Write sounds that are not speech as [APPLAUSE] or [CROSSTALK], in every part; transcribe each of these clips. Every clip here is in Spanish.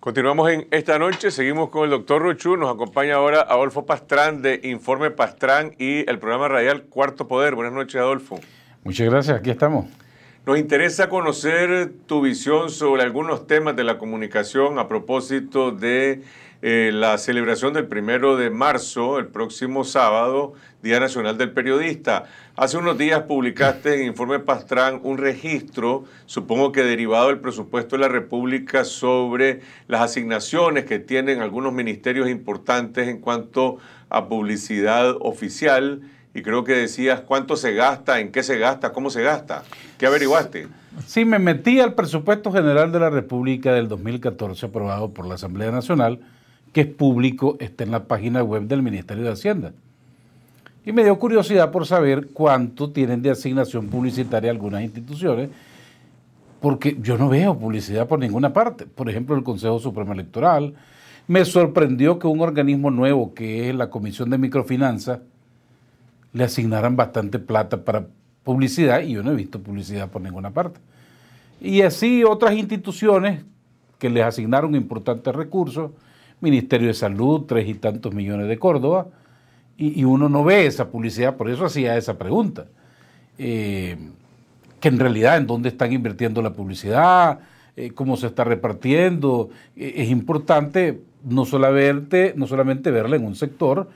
Continuamos en esta noche, seguimos con el doctor Rochú, nos acompaña ahora Adolfo Pastrán de Informe Pastrán y el programa radial Cuarto Poder. Buenas noches, Adolfo. Muchas gracias, aquí estamos. Nos interesa conocer tu visión sobre algunos temas de la comunicación a propósito de eh, la celebración del primero de marzo, el próximo sábado, Día Nacional del Periodista. Hace unos días publicaste en Informe Pastrán un registro, supongo que derivado del presupuesto de la República, sobre las asignaciones que tienen algunos ministerios importantes en cuanto a publicidad oficial. Y creo que decías cuánto se gasta, en qué se gasta, cómo se gasta. ¿Qué averiguaste? Sí, me metí al presupuesto general de la República del 2014 aprobado por la Asamblea Nacional que es público, está en la página web del Ministerio de Hacienda. Y me dio curiosidad por saber cuánto tienen de asignación publicitaria algunas instituciones, porque yo no veo publicidad por ninguna parte. Por ejemplo, el Consejo Supremo Electoral. Me sorprendió que un organismo nuevo, que es la Comisión de Microfinanzas, le asignaran bastante plata para publicidad y yo no he visto publicidad por ninguna parte. Y así otras instituciones que les asignaron importantes recursos, Ministerio de Salud, tres y tantos millones de Córdoba, y, uno no ve esa publicidad, por eso hacía esa pregunta. Eh, que en realidad en dónde están invirtiendo la publicidad, eh, cómo se está repartiendo, eh, es importante no solamente, no solamente verla en un sector,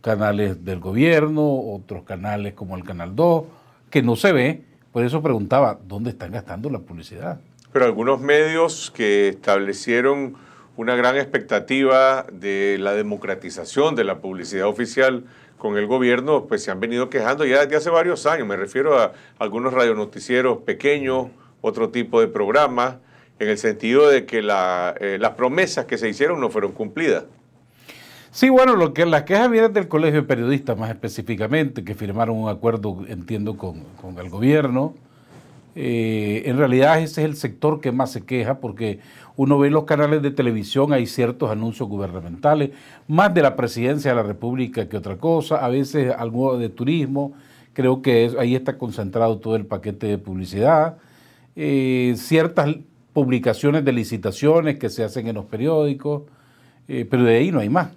canales del gobierno, otros canales como el Canal 2, que no se ve, por eso preguntaba, ¿dónde están gastando la publicidad? Pero algunos medios que establecieron una gran expectativa de la democratización de la publicidad oficial con el gobierno, pues se han venido quejando ya desde hace varios años. Me refiero a algunos noticieros pequeños, otro tipo de programas, en el sentido de que eh, las promesas que se hicieron no fueron cumplidas. Sí, bueno, lo que las quejas vienen del Colegio de Periodistas más específicamente, que firmaron un acuerdo, entiendo, con, con el gobierno, eh, en realidad ese es el sector que más se queja porque uno ve los canales de televisión, hay ciertos anuncios gubernamentales, más de la presidencia de la República que otra cosa, a veces algo de turismo, creo que ahí está concentrado todo el paquete de publicidad, eh, ciertas publicaciones de licitaciones que se hacen en los periódicos, eh, pero de ahí no hay más.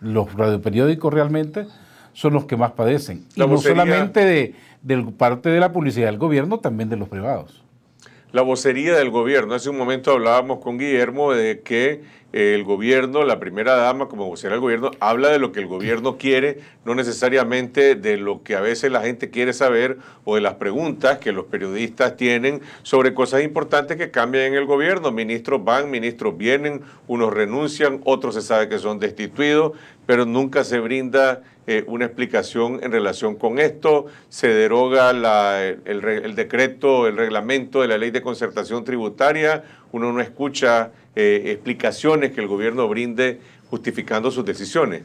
Los radioperiódicos realmente son los que más padecen. Y no solamente de de parte de la publicidad del gobierno, también de los privados. La vocería del gobierno. Hace un momento hablábamos con Guillermo de que eh, el gobierno, la primera dama como vocera del gobierno, habla de lo que el gobierno quiere, no necesariamente de lo que a veces la gente quiere saber o de las preguntas que los periodistas tienen sobre cosas importantes que cambian en el gobierno. Ministros van, ministros vienen, unos renuncian, otros se sabe que son destituidos, pero nunca se brinda eh, una explicación en relación con esto. Se deroga el, decreto, el reglamento de la ley de concertación tributaria. Uno no escucha eh, explicaciones que el gobierno brinde justificando sus decisiones.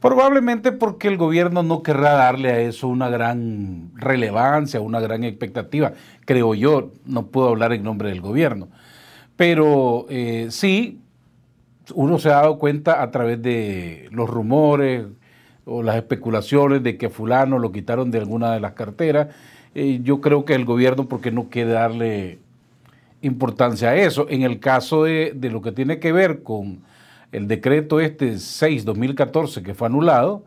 Probablemente porque el gobierno no querrá darle a eso una gran relevancia, una gran expectativa. Creo yo, no puedo hablar en nombre del gobierno. Pero eh, sí, uno se ha dado cuenta a través de los rumores, o las especulaciones de que fulano lo quitaron de alguna de las carteras. Eh, yo creo que el gobierno, porque no quiere darle importancia a eso. En el caso de, lo que tiene que ver con el decreto este 6-2014 que fue anulado,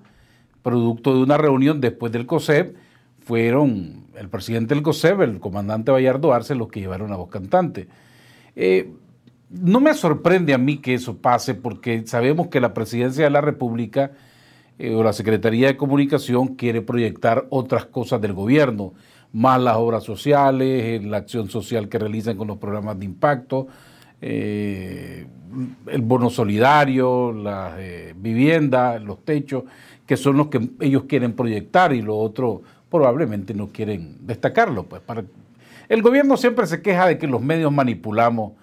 producto de una reunión después del COSEP, fueron el presidente del COSEP, el comandante Bayardo Arce, los que llevaron a voz cantante. Eh, no me sorprende a mí que eso pase porque sabemos que la presidencia de la República eh, o la Secretaría de Comunicación quiere proyectar otras cosas del gobierno, más las obras sociales, eh, la acción social que realizan con los programas de impacto, eh, el bono solidario, las viviendas, los techos, que son los que ellos quieren proyectar y lo otros probablemente no quieren destacarlo. Pues El gobierno siempre se queja de que los medios manipulamos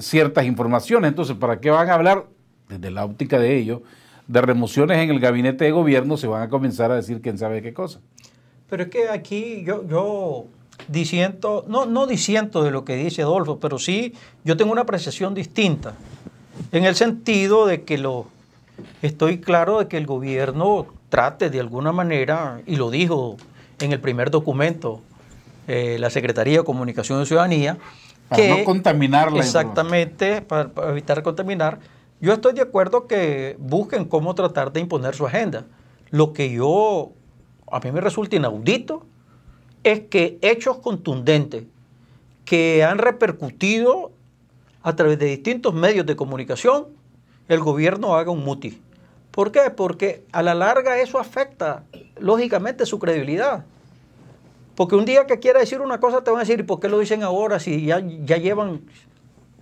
ciertas informaciones, entonces ¿para qué van a hablar desde la óptica de ellos de remociones en el gabinete de gobierno, se van a comenzar a decir quién sabe qué cosa. Pero es que aquí yo, yo no, no disiento de lo que dice Adolfo, pero sí yo tengo una apreciación distinta, en el sentido de que lo, estoy claro de que el gobierno trate de alguna manera, y lo dijo en el primer documento eh, la Secretaría de Comunicación y Ciudadanía, para que, no contaminar Exactamente, para evitar contaminar yo estoy de acuerdo que busquen cómo tratar de imponer su agenda. Lo que yo, a mí me resulta inaudito, es que hechos contundentes que han repercutido a través de distintos medios de comunicación, el gobierno haga un muti. ¿Por qué? Porque a la larga eso afecta, lógicamente, su credibilidad. Porque un día que quiera decir una cosa te van a decir, ¿y por qué lo dicen ahora si ya, ya llevan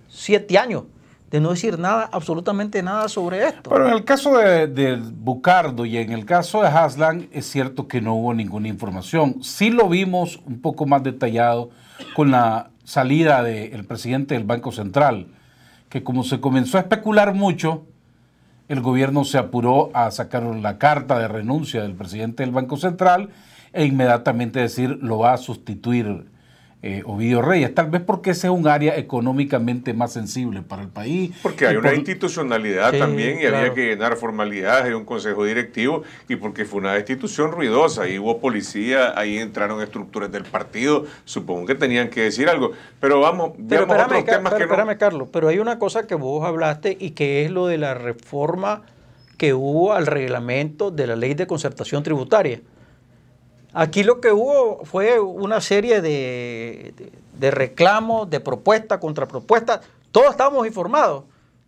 siete años de no decir nada, absolutamente nada sobre esto. Pero en el caso de, Bucardo y en el caso de Haslan es cierto que no hubo ninguna información. Sí lo vimos un poco más detallado con la salida del presidente del Banco Central, que como se comenzó a especular mucho, el gobierno se apuró a sacar la carta de renuncia del presidente del Banco Central e inmediatamente decir lo va a sustituir eh, Ovidio Reyes, tal vez porque ese es un área económicamente más sensible para el país. Porque hay una institucionalidad también y había que llenar formalidades, hay un consejo directivo y porque fue una institución ruidosa, ahí hubo policía, ahí entraron estructuras del partido, supongo que tenían que decir algo, pero vamos, espérame, otros espérame, Carlos, pero hay una cosa que vos hablaste y que es lo de la reforma que hubo al reglamento de la ley de concertación tributaria Aquí lo que hubo fue una serie de, de, reclamos, de propuestas, contrapropuestas. Todos estábamos informados.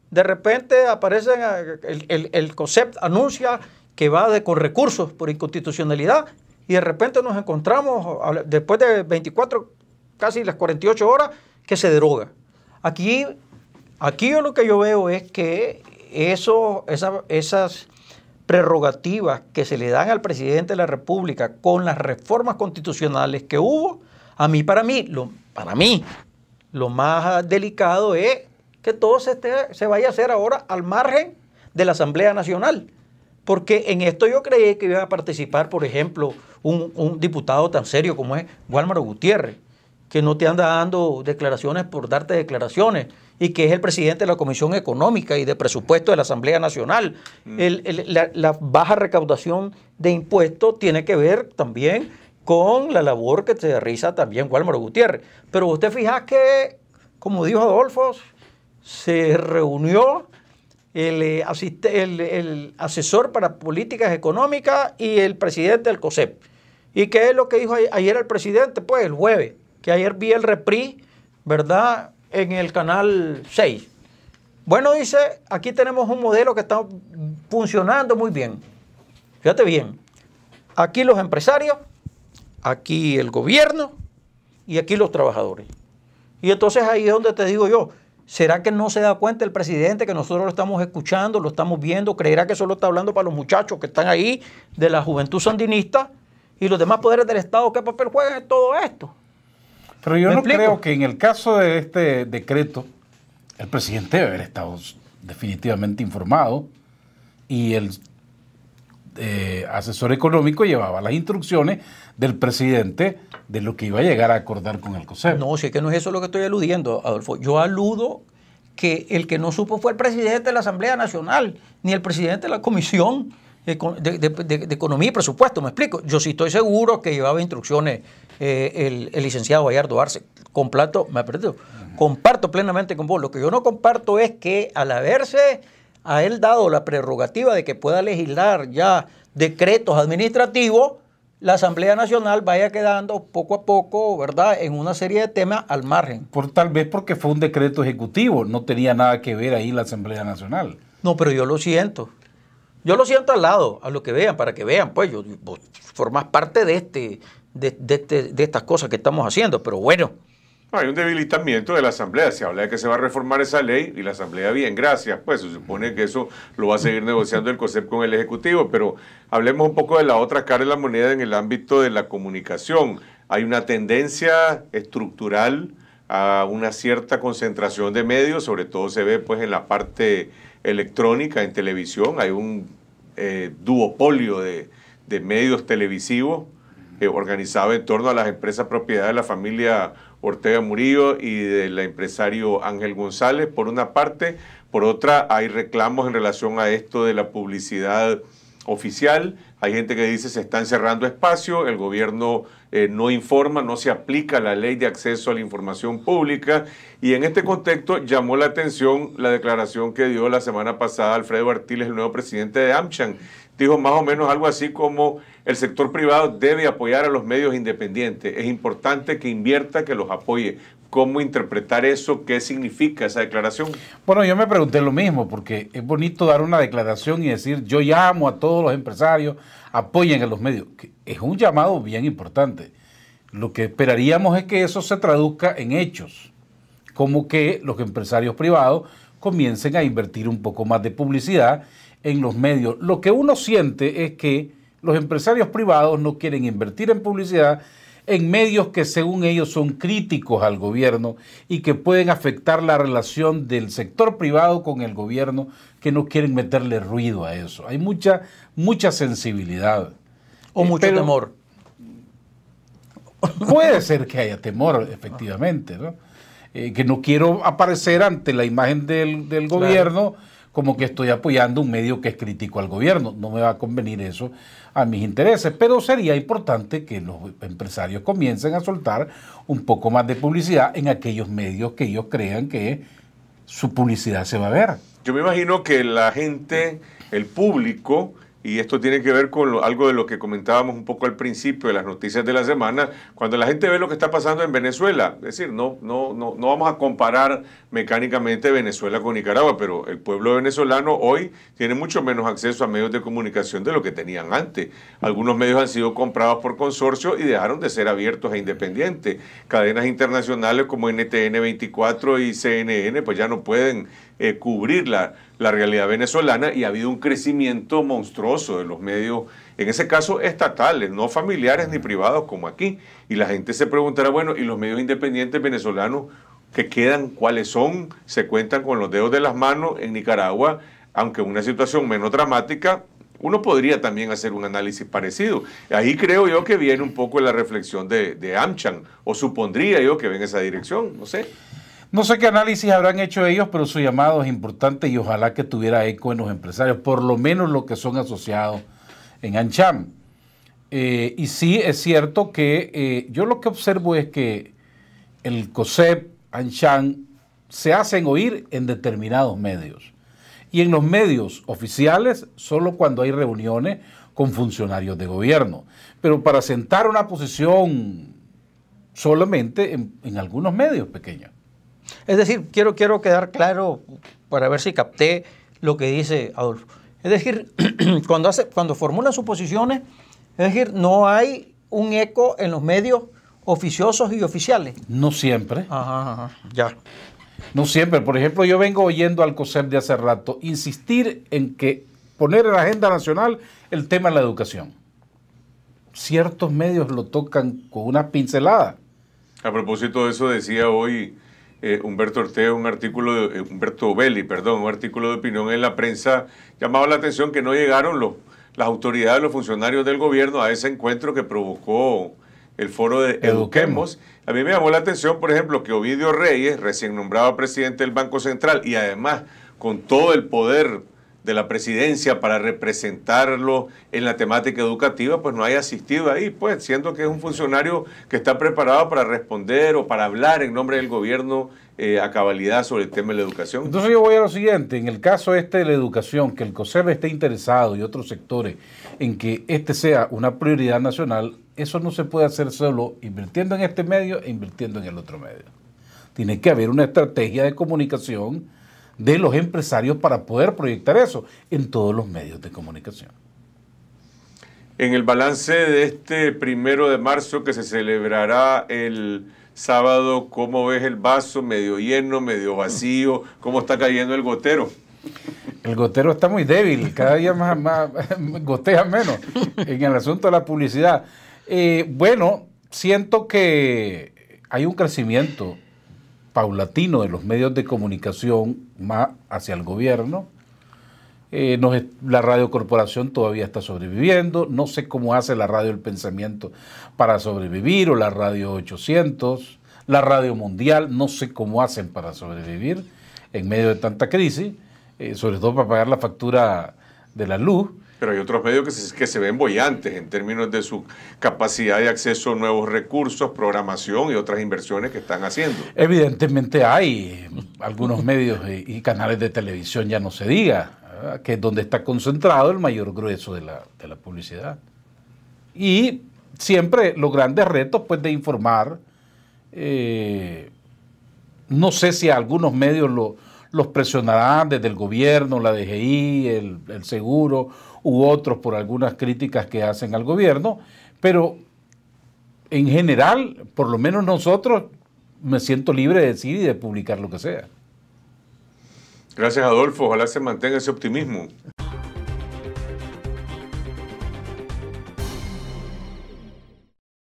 De repente aparece eh, el, el, anuncia que va de, con recursos por inconstitucionalidad y de repente nos encontramos, después de 24, casi las 48 horas, que se deroga. Aquí, aquí lo que yo veo es que eso, esas prerrogativas que se le dan al presidente de la República con las reformas constitucionales que hubo, a mí para mí, lo, para mí, lo más delicado es que todo se, se vaya a hacer ahora al margen de la Asamblea Nacional. Porque en esto yo creí que iba a participar, por ejemplo, un, un diputado tan serio como es Guálmaro Gutiérrez, que no te anda dando declaraciones por darte declaraciones y que es el presidente de la Comisión Económica y de Presupuesto de la Asamblea Nacional. Mm. la, baja recaudación de impuestos tiene que ver también con la labor que se realiza también Walmart Gutiérrez. Pero usted fija que, como dijo Adolfo, se reunió el, eh, el, el, asesor para políticas económicas y el presidente del COSEP. ¿Y qué es lo que dijo ayer el presidente? Pues el jueves, que ayer vi el repris, ¿verdad? en el canal 6. Bueno, dice, aquí tenemos un modelo que está funcionando muy bien. Fíjate bien, aquí los empresarios, aquí el gobierno y aquí los trabajadores. Y entonces ahí es donde te digo yo, ¿será que no se da cuenta el presidente que nosotros lo estamos escuchando, lo estamos viendo? ¿Creerá que solo está hablando para los muchachos que están ahí de la juventud sandinista y los demás poderes del Estado? ¿Qué papel juegan en todo esto? Pero yo no creo que en el caso de este decreto, el presidente debe haber estado definitivamente informado y el eh, asesor económico llevaba las instrucciones del presidente de lo que iba a llegar a acordar con el Consejo. No, si es que no es eso lo que estoy aludiendo, Adolfo. Yo aludo que el que no supo fue el presidente de la Asamblea Nacional, ni el presidente de la Comisión de, de Economía y Presupuesto, me explico. Yo sí estoy seguro que llevaba instrucciones eh, el, licenciado Gallardo Arce. Complato, me perdido, comparto plenamente con vos. Lo que yo no comparto es que al haberse a él dado la prerrogativa de que pueda legislar ya decretos administrativos, la Asamblea Nacional vaya quedando poco a poco, ¿verdad?, en una serie de temas al margen. Por, tal vez porque fue un decreto ejecutivo, no tenía nada que ver ahí la Asamblea Nacional. No, pero yo lo siento. Yo lo siento al lado, a lo que vean, para que vean, pues yo, vos formás parte de este, este, de, estas cosas que estamos haciendo, pero bueno. Hay un debilitamiento de la Asamblea. Se habla de que se va a reformar esa ley y la Asamblea, bien, gracias. Pues se supone que eso lo va a seguir negociando el COSEP con el Ejecutivo. Pero hablemos un poco de la otra cara de la moneda en el ámbito de la comunicación. Hay una tendencia estructural a una cierta concentración de medios, sobre todo se ve pues en la parte electrónica, en televisión. Hay un eh, duopolio de medios televisivos organizado en torno a las empresas propiedad de la familia Ortega Murillo y del empresario Ángel González, por una parte. Por otra, hay reclamos en relación a esto de la publicidad oficial. Hay gente que dice se están cerrando espacio, el gobierno eh, no informa, no se aplica la ley de acceso a la información pública. Y en este contexto llamó la atención la declaración que dio la semana pasada Alfredo Artiles, el nuevo presidente de AmCham, dijo más o menos algo así como el sector privado debe apoyar a los medios independientes, es importante que invierta, que los apoye. ¿Cómo interpretar eso? ¿Qué significa esa declaración? Bueno, yo me pregunté lo mismo, porque es bonito dar una declaración y decir, yo llamo a todos los empresarios, apoyen a los medios. Es un llamado bien importante. Lo que esperaríamos es que eso se traduzca en hechos, como que los empresarios privados comiencen a invertir un poco más de publicidad en los medios. Lo que uno siente es que los empresarios privados no quieren invertir en publicidad en medios que según ellos son críticos al gobierno y que pueden afectar la relación del sector privado con el gobierno, que no quieren meterle ruido a eso. Hay mucha, mucha sensibilidad. O mucho temor. Puede ser que haya temor, efectivamente, ¿no? Eh, que no quiero aparecer ante la imagen del, gobierno como que estoy apoyando un medio que es crítico al gobierno. No me va a convenir eso a mis intereses, pero sería importante que los empresarios comiencen a soltar un poco más de publicidad en aquellos medios que ellos crean que su publicidad se va a ver. Yo me imagino que la gente, el público, y esto tiene que ver con algo de lo que comentábamos un poco al principio de las noticias de la semana, cuando la gente ve lo que está pasando en Venezuela. Es decir, no, no, no, no vamos a comparar mecánicamente Venezuela con Nicaragua, pero el pueblo venezolano hoy tiene mucho menos acceso a medios de comunicación de lo que tenían antes. Algunos medios han sido comprados por consorcio y dejaron de ser abiertos e independientes. Cadenas internacionales como NTN 24 y CNN pues ya no pueden eh, cubrirla la realidad venezolana y ha habido un crecimiento monstruoso de los medios, en ese caso estatales, no familiares ni privados como aquí. Y la gente se preguntará, bueno, ¿y los medios independientes venezolanos que quedan? ¿Cuáles son? Se cuentan con los dedos de las manos en Nicaragua, aunque una situación menos dramática. Uno podría también hacer un análisis parecido. Ahí creo yo que viene un poco la reflexión de, de Amchan, o supondría yo que ven en esa dirección, no sé. No sé qué análisis habrán hecho ellos, pero su llamado es importante y ojalá que tuviera eco en los empresarios, por lo menos los que son asociados en Ancham. Eh, y sí, es cierto que eh, yo lo que observo es que el COSEP, ANCHAN, se hacen oír en determinados medios. Y en los medios oficiales, solo cuando hay reuniones con funcionarios de gobierno. Pero para sentar una posición solamente en algunos medios pequeños. Es decir, quiero, quiero quedar claro para ver si capté lo que dice Adolfo. Es decir, [CLEARS THROAT] cuando, hace, cuando formula suposiciones, es decir, no hay un eco en los medios oficiosos y oficiales. No siempre. Ajá, ajá, ya. No siempre. Por ejemplo, yo vengo oyendo al COSEP de hace rato insistir en que poner en la agenda nacional el tema de la educación. Ciertos medios lo tocan con una pincelada. A propósito de eso, decía hoy eh, Humberto Ortega, un artículo, de, eh, Humberto Belli, perdón, un artículo de opinión en la prensa, llamaba la atención que no llegaron los, las autoridades, los funcionarios del gobierno a ese encuentro que provocó el foro de Eduquemos. A mí me llamó la atención, por ejemplo, que Ovidio Reyes, recién nombrado presidente del Banco Central y además con todo el poder de la presidencia para representarlo en la temática educativa, pues no haya asistido ahí, pues siendo que es un funcionario que está preparado para responder o para hablar en nombre del gobierno eh, a cabalidad sobre el tema de la educación. Entonces yo voy a lo siguiente, en el caso este de la educación, que el COSEB esté interesado y otros sectores en que este sea una prioridad nacional, eso no se puede hacer solo invirtiendo en este medio e invirtiendo en el otro medio. Tiene que haber una estrategia de comunicación de los empresarios para poder proyectar eso en todos los medios de comunicación. En el balance de este primero de marzo que se celebrará el sábado, ¿cómo ves el vaso medio lleno, medio vacío? ¿Cómo está cayendo el gotero? El gotero está muy débil, cada día más, [LAUGHS] gotea menos en el asunto de la publicidad. Eh, bueno, siento que hay un crecimiento paulatino de los medios de comunicación más hacia el gobierno. Eh, la radio corporación todavía está sobreviviendo. No sé cómo hace la radio El Pensamiento para sobrevivir o la radio 800, la radio mundial. No sé cómo hacen para sobrevivir en medio de tanta crisis, eh, sobre todo para pagar la factura de la luz. Pero hay otros medios que se, que se ven bollantes en términos de su capacidad de acceso a nuevos recursos, programación y otras inversiones que están haciendo. Evidentemente hay algunos medios y canales de televisión, ya no se diga, que es donde está concentrado el mayor grueso de la, publicidad. Y siempre los grandes retos, pues, de informar. Eh, no sé si algunos medios los presionarán desde el gobierno, la DGI, el, el seguro u otros por algunas críticas que hacen al gobierno, pero en general, por lo menos nosotros, me siento libre de decir y de publicar lo que sea. Gracias Adolfo, ojalá se mantenga ese optimismo.